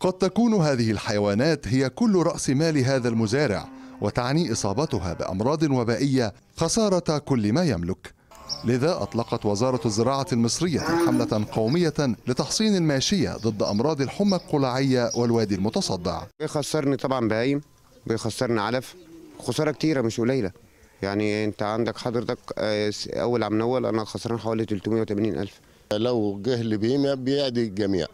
قد تكون هذه الحيوانات هي كل رأس مال هذا المزارع وتعني إصابتها بأمراض وبائية خسارة كل ما يملك لذا أطلقت وزارة الزراعة المصرية حملة قومية لتحصين الماشية ضد أمراض الحمى القلاعيه والوادي المتصدع بيخسرني طبعا بهايم بيخسرني علف خسارة كتيرة مش قليلة يعني انت عندك حضرتك آه، اول عم نول انا خسران حوالي 380 الف لو جه لبهيمه بيعدي الجميع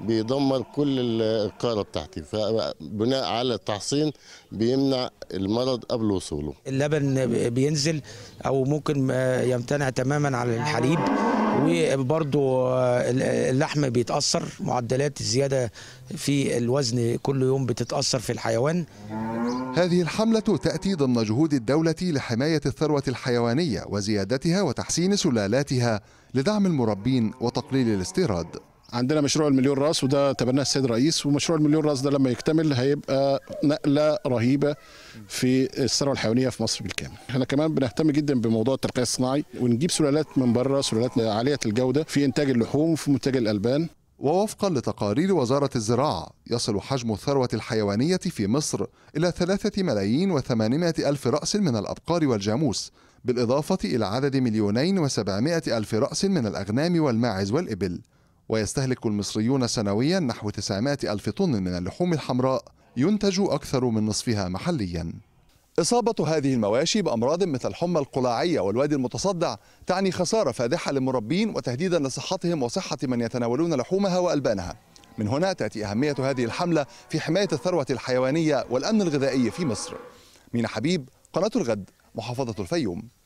بيدمر كل القاره بتاعتي فبناء على التحصين بيمنع المرض قبل وصوله اللبن بينزل او ممكن يمتنع تماما عن الحليب وبرضه اللحم بيتاثر معدلات الزياده في الوزن كل يوم بتتاثر في الحيوان هذه الحملة تأتي ضمن جهود الدولة لحماية الثروة الحيوانية وزيادتها وتحسين سلالاتها لدعم المربين وتقليل الاستيراد عندنا مشروع المليون راس وده تبناه السيد الرئيس ومشروع المليون راس ده لما يكتمل هيبقى نقله رهيبه في الثروه الحيوانيه في مصر بالكامل. احنا كمان بنهتم جدا بموضوع الترقيه الصناعي ونجيب سلالات من بره سلالات عاليه الجوده في انتاج اللحوم وفي منتج الالبان. ووفقا لتقارير وزارة الزراعة يصل حجم الثروة الحيوانية في مصر إلى ثلاثة ملايين وثمانمائة ألف رأس من الأبقار والجاموس بالإضافة إلى عدد مليونين وسبعمائة ألف رأس من الأغنام والماعز والإبل ويستهلك المصريون سنويا نحو 900 ألف طن من اللحوم الحمراء ينتج أكثر من نصفها محليا إصابة هذه المواشي بأمراض مثل الحمى القلاعية والوادي المتصدع تعني خسارة فادحة للمربين وتهديدا لصحتهم وصحة من يتناولون لحومها وألبانها من هنا تأتي أهمية هذه الحملة في حماية الثروة الحيوانية والأمن الغذائي في مصر مينا حبيب قناة الغد محافظة الفيوم